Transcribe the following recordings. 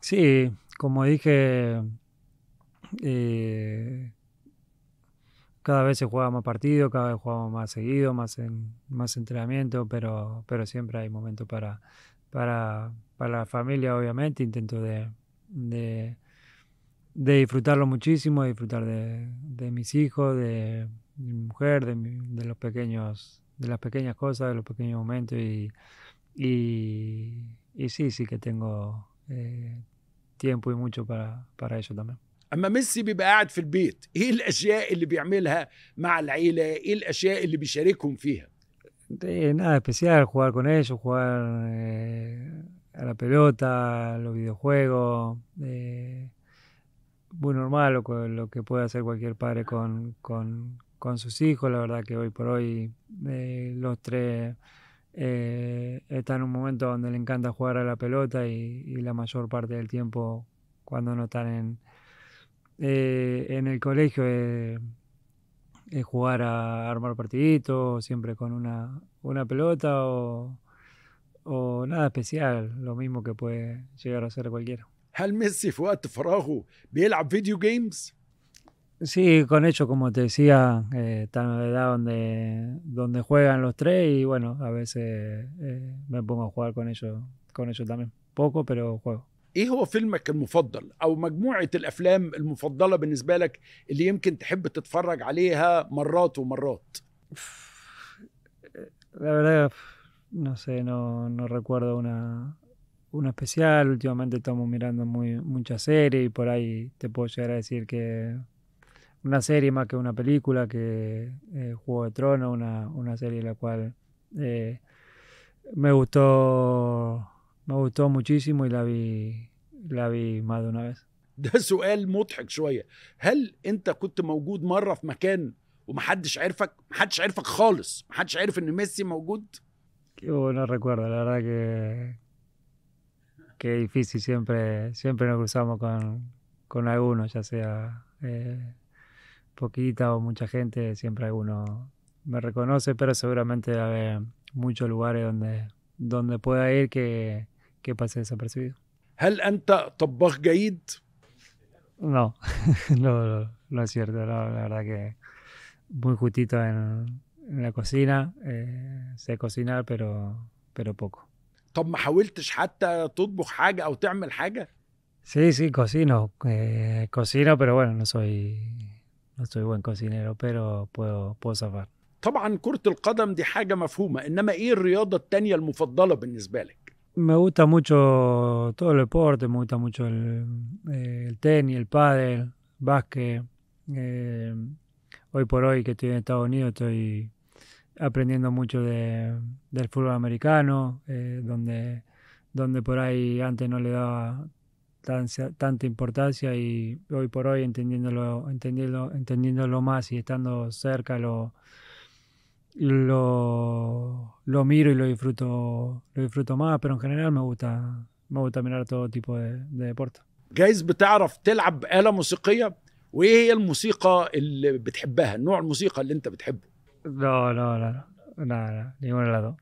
Sí, como dije, eh, cada vez se juega más partido, cada vez jugamos más seguido, más en, más entrenamiento, pero, siempre hay momentos para, la familia, obviamente. Intento de, disfrutarlo muchísimo, disfrutar de, de mis hijos, de, mi mujer, de, de, los pequeños, de las pequeñas cosas, de los pequeños momentos y, y, y sí, sí que tengo eh, tiempo y mucho para, para ello también. اما ميسي بيبقى قاعد في البيت ايه الاشياء اللي بيعملها مع العيله ايه الاشياء اللي بيشاركهم فيها nada especial jugar con ellos jugar eh, a la pelota los videojuegos eh, muy normal lo, lo, que puede hacer cualquier padre con, con, con sus hijos. La verdad que hoy por hoy eh, los tres eh, están en un momento donde le encanta jugar a la pelota y, la mayor parte del tiempo cuando no están en, eh, el colegio es jugar a armar partiditos, siempre con una, una pelota o, nada especial, lo mismo que puede llegar a hacer cualquiera. هل Messi في وقت Sí, con ellos, como te decía, eh, tan edad donde, donde juegan los tres y bueno, a veces eh, me pongo a jugar con ellos con ellos también. Poco, pero juego. ايه هو فيلمك المفضل او مجموعه الافلام المفضله بالنسبه لك اللي يمكن تحب تتفرج عليها مرات ومرات La verdad, no sé, no, no recuerdo una, una especial. Últimamente estamos mirando muy, muchas series y por ahí te puedo llegar a decir que una serie más que una película, que eh, Juego de Tronos, una, una serie la cual eh, me gustó me gustó muchísimo y la vi la vi más de una vez. ده سؤال مضحك شويه، هل انت كنت موجود مره في مكان ومحدش عرفك؟ محدش عرفك خالص، محدش عرف Messi ميسي موجود؟ no recuerdo, la verdad que que difícil siempre siempre nos cruzamos con con algunos, ya sea eh, poquita o mucha gente, siempre alguno me reconoce, pero seguramente va a haber muchos lugares donde, donde pueda ir que, que pase desapercibido. ¿Hel anta tabaj No, no, no, no, es cierto, la verdad que muy justito en, la cocina, eh, sé cocinar, pero, pero poco. طب ما حاولتش حتى تطبخ حاجة أو Sí, sí, cocino. Eh, cocino, pero bueno, no soy no soy buen cocinero, pero puedo, puedo zafar. Me gusta mucho todo el deporte, me gusta mucho el, eh, el tenis, el pádel, básquet. Eh, hoy por hoy que estoy en Estados Unidos estoy aprendiendo mucho del fútbol americano, eh, donde, donde por ahí antes no le daba tanta, tanta importancia y hoy por hoy entendiéndolo, entendiéndolo, entendiéndolo más y estando cerca lo, lo, lo, miro y lo disfruto, lo disfruto más, pero en general me gusta, me gusta mirar todo tipo de, de deporte. جايز بتعرف تلعب آلة موسيقية وإيه هي الموسيقى اللي بتحبها la الموسيقى اللي أنت بتحبه No, gusta? no, no, no, nada. lado, ningún lado.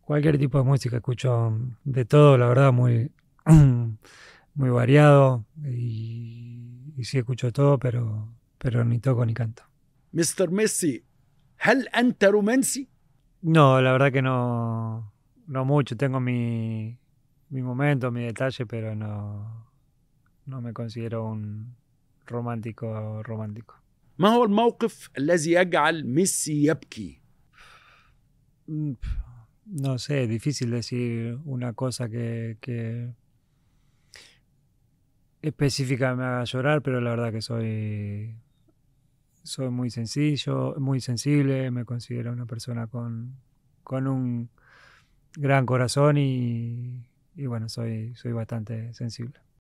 Cualquier tipo de música escucho de todo, la verdad, muy muy variado y, y sí escucho todo, pero, pero ni toco ni canto. Mr. Messi, anta No, la verdad que no, no mucho. Tengo mi, mi momento, mi detalle, pero no, no me considero un romántico romántico. ما هو الموقف الذي يجعل Messi mm, No sé, difícil decir una cosa que específica me haga llorar, pero la verdad que soy, soy muy sencillo, muy sensible, me considero una persona con, con un gran corazón y, y bueno, soy, soy bastante sensible.